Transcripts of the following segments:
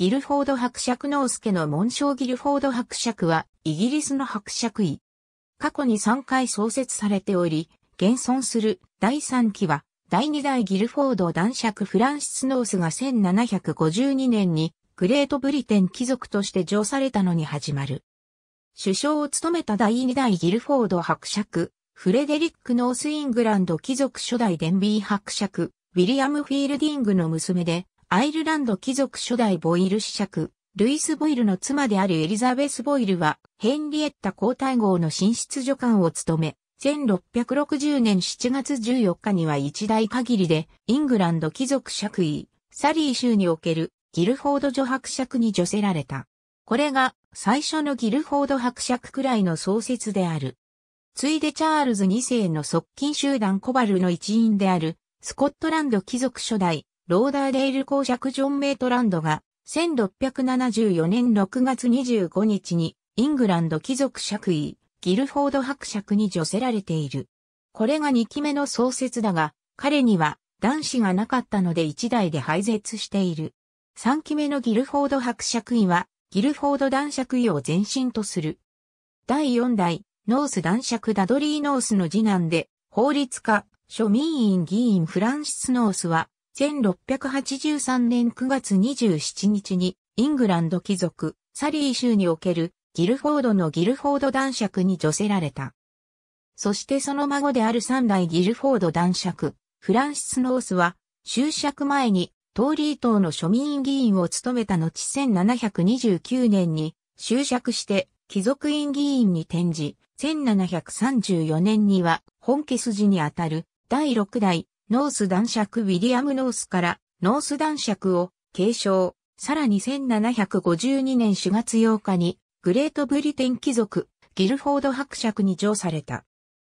ギルフォード伯爵ノースケの紋章ギルフォード伯爵は、イギリスの伯爵位。過去に3回創設されており、現存する第3期は、第2代ギルフォード男爵フランシス・ノースが1752年にグレートブリテン貴族として上されたのに始まる。首相を務めた第2代ギルフォード伯爵、フレデリック・ノース・イングランド貴族初代デンビー伯爵、ウィリアム・フィールディングの娘で、アイルランド貴族初代ボイル子爵、ルイス・ボイルの妻であるエリザベス・ボイルは、ヘンリエッタ皇太后の寝室助官を務め、1660年7月14日には一代限りで、イングランド貴族爵位、サリー州におけるギルフォード女伯爵に除せられた。これが最初のギルフォード伯爵くらいの創設である。ついでチャールズ2世の側近集団コバルの一員である、スコットランド貴族初代、ローダーデイル公爵ジョン・メイトランドが、1674年6月25日に、イングランド貴族爵位、ギルフォード伯爵に除せられている。これが2期目の創設だが、彼には男子がなかったので1代で廃絶している。3期目のギルフォード伯爵位は、ギルフォード男爵位を前身とする。第4代、ノース男爵ダドリー・ノースの次男で、法律家、庶民院議員フランシス・ノースは、1683年9月27日に、イングランド貴族、サリー州におけるギルフォードのギルフォード男爵に除せられた。そしてその孫である三代ギルフォード男爵、フランシス・ノースは、就職前に、トーリー党の庶民議員を務めた後1729年に、就職して、貴族院議員に転じ、1734年には、本家筋にあたる、第6代、ノース男爵ウィリアム・ノースからノース男爵を継承、さらに1752年4月8日にグレートブリテン貴族ギルフォード伯爵に上された。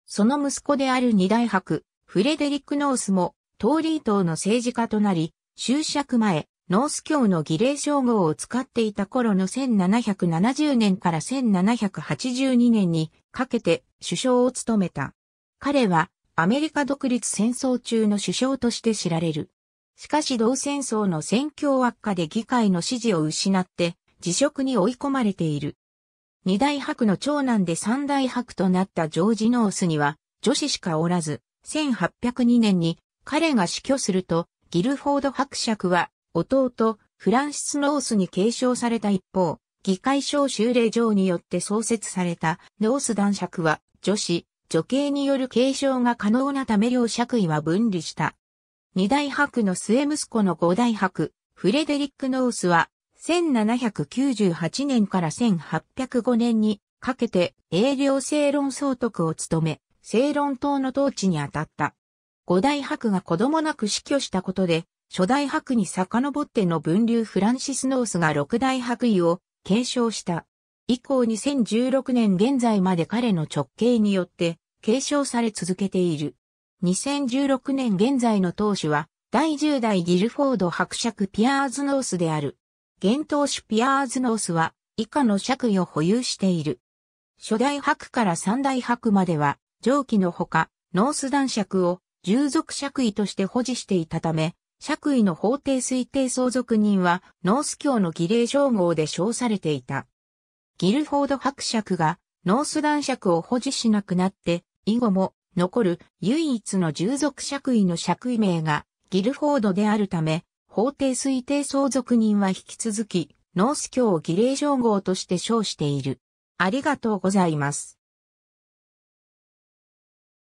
その息子である二大伯、フレデリック・ノースも、トーリー党の政治家となり、終釈前、ノース教の儀礼称号を使っていた頃の1770年から1782年にかけて首相を務めた。彼はアメリカ独立戦争中の首相として知られる。しかし同戦争の戦況悪化で議会の支持を失って辞職に追い込まれている。二大伯の長男で三大伯となったジョージ・ノースには女子しかおらず、1802年に彼が死去すると、ギルフォード伯爵は弟、フランシス・ノースに継承された一方、議会召集令状によって創設されたノース男爵は女子、女系による継承が可能なため両爵位は分離した。二大伯の末息子の五大伯、フレデリック・ノースは、1798年から1805年にかけて英領正論総督を務め、正論党の統治に当たった。五大伯が子供なく死去したことで、初代伯に遡っての分流フランシス・ノースが六大伯位を継承した。以降2016年現在まで彼の直系によって継承され続けている。2016年現在の当主は、第10代ギルフォード伯爵ピアーズノースである。現当主ピアーズノースは、以下の爵位を保有している。初代伯から三代伯までは、上記のほか、ノース男爵を従属爵位として保持していたため、爵位の法定推定相続人は、ノース教の儀礼称号で称されていた。ギルフォード伯爵が、ノース男爵を保持しなくなって、以後も残る唯一の従属爵位の爵位名がギルフォードであるため、法定推定相続人は引き続き、ノース教を儀礼称号として称している。ありがとうございます。